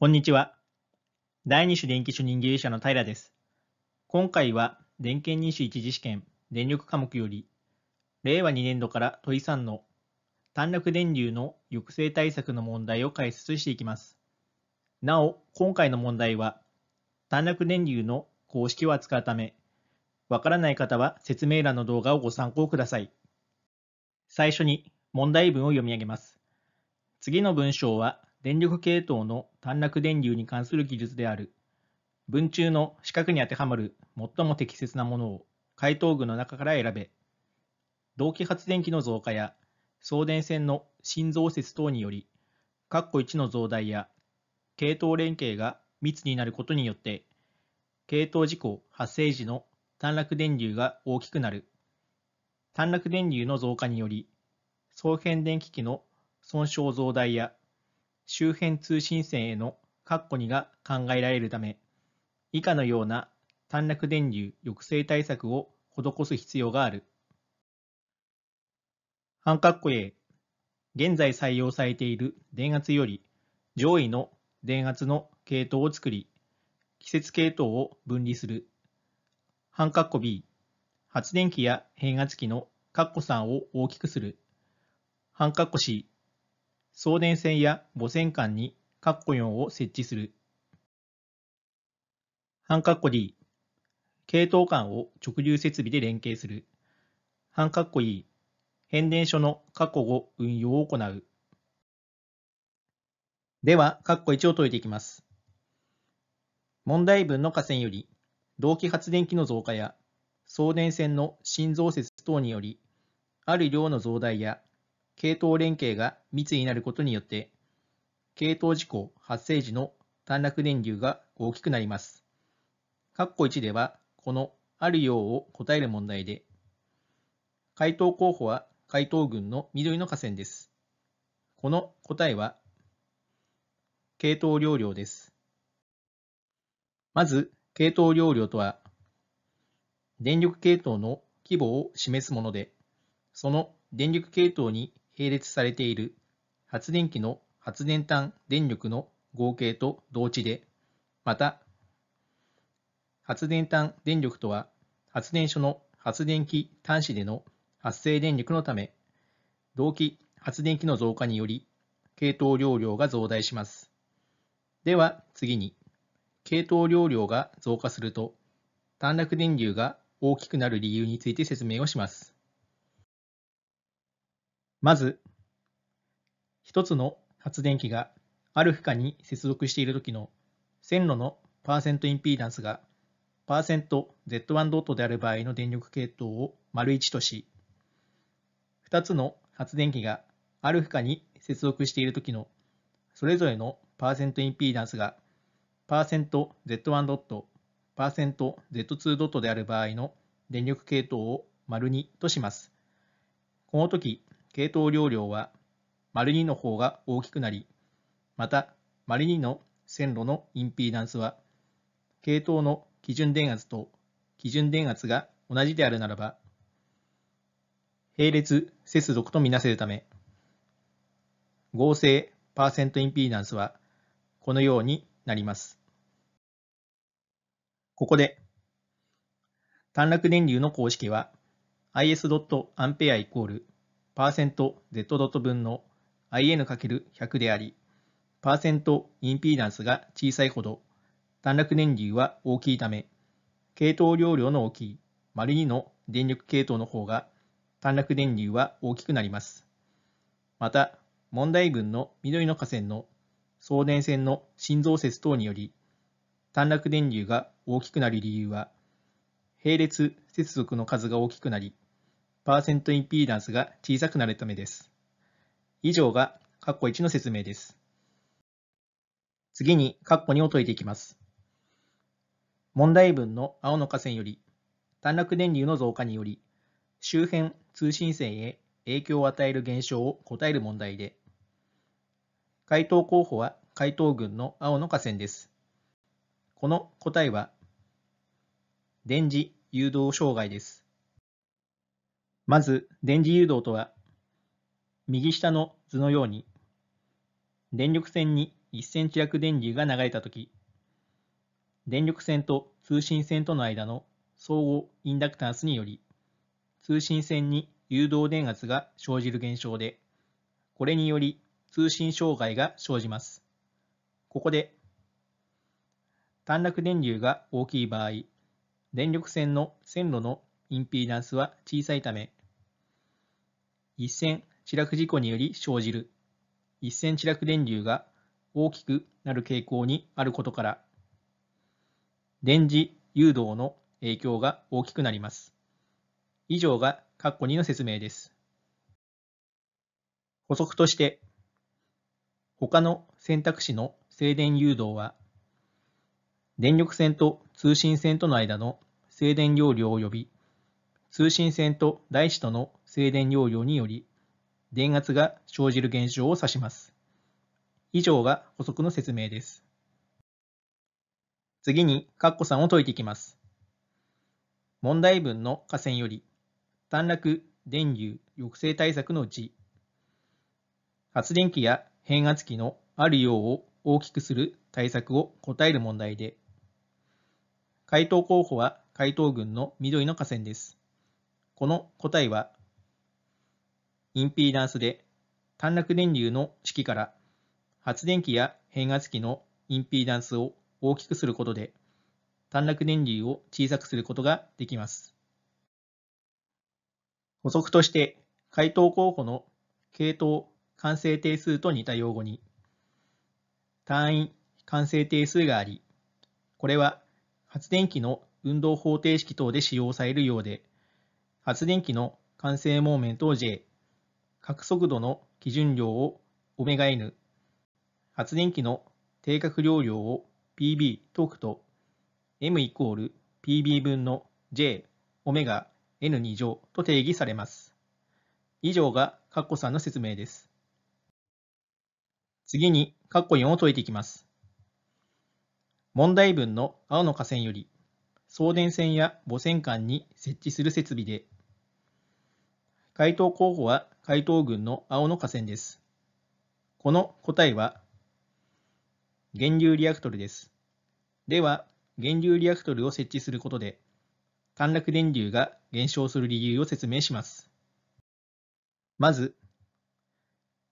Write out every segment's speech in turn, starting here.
こんにちは。第2種電気主任技術者の平です。今回は、電検認種一次試験電力科目より、令和2年度から問3の短絡電流の抑制対策の問題を解説していきます。なお、今回の問題は、短絡電流の公式を扱うため、わからない方は説明欄の動画をご参考ください。最初に問題文を読み上げます。次の文章は電力系統の短絡電流に関する技術である。文中の四角に当てはまる最も適切なものを解答具の中から選べ。同期発電機の増加や送電線の新増設等により、括弧1の増大や系統連携が密になることによって、系統事故発生時の短絡電流が大きくなる。短絡電流の増加により、送変電機器の損傷増大や周辺通信線への括弧2が考えられるため、以下のような短絡電流抑制対策を施す必要がある。半括弧 A、現在採用されている電圧より上位の電圧の系統を作り、季節系統を分離する。半括弧 B、発電機や変圧器の括弧3を大きくする。半括弧 C、送電線や母線管に括弧4を設置する。半括弧 D、系統間を直流設備で連携する。半括弧 E、変電所の括弧5運用を行う。では、括弧1を解いていきます。問題文の下線より、同期発電機の増加や送電線の新増設等により、ある量の増大や系統連携が密になることによって、系統事故発生時の短絡電流が大きくなります。括弧1では、このあるようを答える問題で、回答候補は回答群の緑の河川です。この答えは、系統量量です。まず、系統量量とは、電力系統の規模を示すもので、その電力系統に並列されている発電機の発電端電力の合計と同値で、また、発電端電力とは、発電所の発電機端子での発生電力のため、同期発電機の増加により、系統容量が増大します。では次に、系統容量が増加すると、短絡電流が大きくなる理由について説明をします。まず、一つの発電機がある負荷に接続している時の線路のパーセントインピーダンスがパーセント Z1 ドットである場合の電力系統を丸1とし、2つの発電機がある負荷に接続している時のそれぞれのパーセントインピーダンスがパーセント Z1 ドット、パーセント Z2 ドットである場合の電力系統を丸2とします。この時、系統容量は ② の方が大きくなり、また ② の線路のインピーダンスは、系統の基準電圧と基準電圧が同じであるならば、並列接続とみなせるため、合成パーセントインピーダンスはこのようになります。ここで、短絡電流の公式は is.ampere イコール %z 分の in×100 であり、パーセントインピーダンスが小さいほど、短絡電流は大きいため、系統容量の大きい2の電力系統の方が短絡電流は大きくなります。また、問題群の緑の河川の送電線の心臓節等により、短絡電流が大きくなる理由は、並列接続の数が大きくなり、パーセントインピーダンスが小さくなるためです。以上が括弧1の説明です。次に括弧2を解いていきます。問題文の青の河川より、短絡電流の増加により、周辺通信線へ影響を与える現象を答える問題で、回答候補は回答群の青の河川です。この答えは、電磁誘導障害です。まず、電磁誘導とは、右下の図のように、電力線に1センチ弱電流が流れたとき、電力線と通信線との間の相互インダクタンスにより、通信線に誘導電圧が生じる現象で、これにより通信障害が生じます。ここで、短絡電流が大きい場合、電力線の線路のインピーダンスは小さいため、一線地落事故により生じる一線地落電流が大きくなる傾向にあることから電磁誘導の影響が大きくなります。以上が括弧2の説明です。補足として、他の選択肢の静電誘導は、電力線と通信線との間の静電容量及び通信線と大地との静電容量により、電圧が生じる現象を指します。以上が補足の説明です。次に、カッコ3を解いていきます。問題文の下線より、短絡、電流、抑制対策のうち、発電機や変圧器のある量を大きくする対策を答える問題で、回答候補は回答群の緑の下線です。この答えは、インピーダンスで、短絡電流の式から発電機や変圧器のインピーダンスを大きくすることで、短絡電流を小さくすることができます。補足として、回答候補の系統完成定数と似た用語に、単位完成定数があり、これは発電機の運動方程式等で使用されるようで、発電機の完成モーメントを J、各速度の基準量をオメガ n 発電機の定格量量を pb と置くと、m イコール pb 分の j オメガ n2 乗と定義されます。以上がカッコ3の説明です。次にカッコ4を解いていきます。問題文の青の下線より送電線や母線間に設置する設備で回答候補は回答群の青の下線です。この答えは、源流リアクトルです。では、源流リアクトルを設置することで、短絡電流が減少する理由を説明します。まず、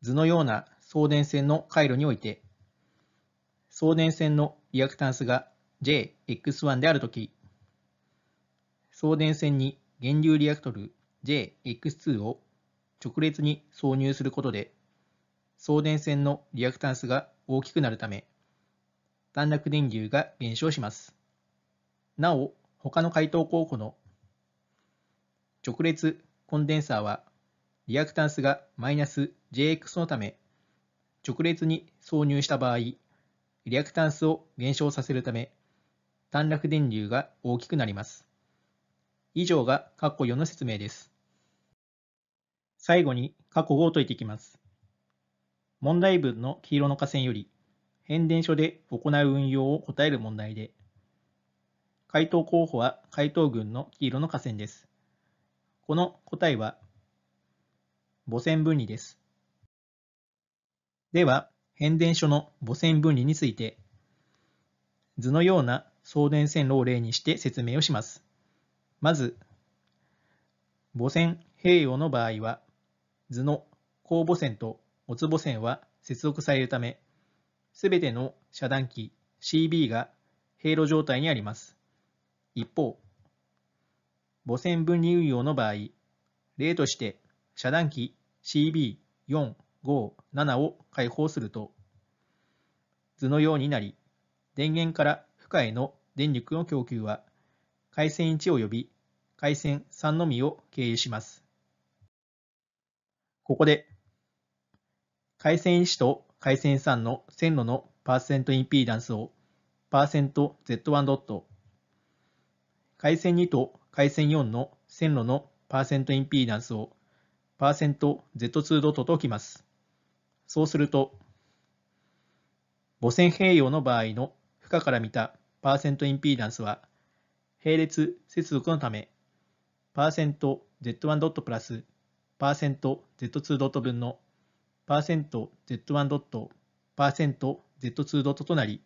図のような送電線の回路において、送電線のリアクタンスが JX1 であるとき、送電線に源流リアクトル JX2 を直列に挿入することで、送電線のリアクタンスが大きくなるため、短絡電流が減少します。なお、他の回答候補の直列コンデンサーは、リアクタンスがマイナス JX のため、直列に挿入した場合、リアクタンスを減少させるため、短絡電流が大きくなります。以上が括弧4の説明です。最後に過去を解いていきます。問題文の黄色の下線より、変電所で行う運用を答える問題で、回答候補は回答群の黄色の下線です。この答えは、母線分離です。では、変電所の母線分離について、図のような送電線路を例にして説明をします。まず、母線併用の場合は、図の公母線とおつ母線は接続されるため、すべての遮断機 CB が平路状態にあります。一方、母線分離運用の場合、例として遮断機 CB4、5、7を開放すると、図のようになり、電源から負荷への電力の供給は、回線1および、回線3のみを経由します。ここで、回線1と回線3の線路のパーセントインピーダンスをパーセント Z1 ドット、回線2と回線4の線路のパーセントインピーダンスをパーセント Z2 ドットと置きます。そうすると、母線併用の場合の負荷から見たパーセントインピーダンスは、並列接続のため、パーセント Z1 ドットプラスパーセント z2 ドット分のパーセント z1 ドットパーセント z2 ドットとなり、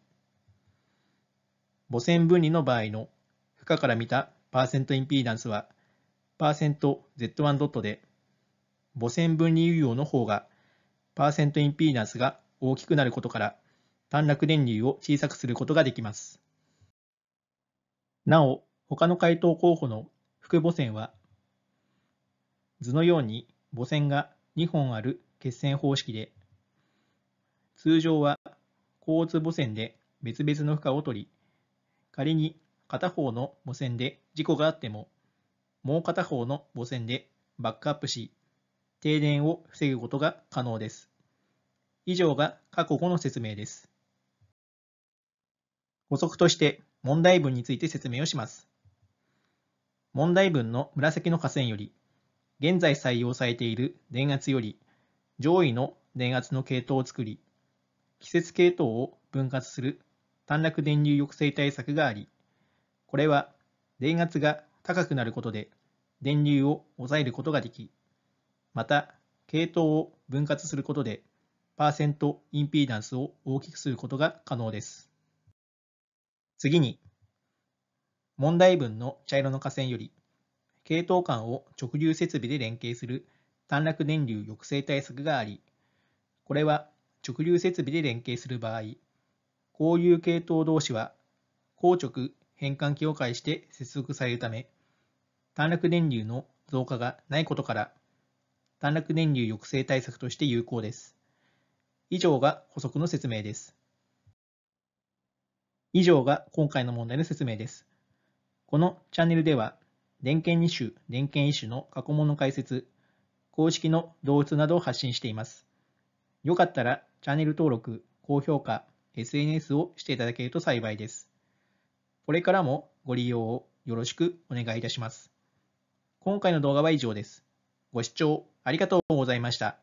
母線分離の場合の負荷から見たパーセントインピーダンスは、パーセント z1 ドットで、母線分離有用の方が、パーセントインピーダンスが大きくなることから、短絡電流を小さくすることができます。なお、他の回答候補の副母線は図のように母線が2本ある決線方式で、通常は交通母線で別々の負荷を取り、仮に片方の母線で事故があっても、もう片方の母線でバックアップし、停電を防ぐことが可能です。以上が過去5の説明です。補足として問題文について説明をします。問題文の紫の下線より、現在採用されている電圧より上位の電圧の系統を作り、季節系統を分割する短絡電流抑制対策があり、これは電圧が高くなることで電流を抑えることができ、また、系統を分割することで、パーセントインピーダンスを大きくすることが可能です。次に、問題文の茶色の下線より、系統間を直流設備で連携する短絡電流抑制対策があり、これは直流設備で連携する場合、こういう系統同士は硬直変換器を介して接続されるため、短絡電流の増加がないことから、短絡電流抑制対策として有効です。以上が補足の説明です。以上が今回の問題の説明です。このチャンネルでは、電研2種、電研1種の過去問の解説、公式の動物などを発信しています。よかったらチャンネル登録、高評価、SNS をしていただけると幸いです。これからもご利用をよろしくお願いいたします。今回の動画は以上です。ご視聴ありがとうございました。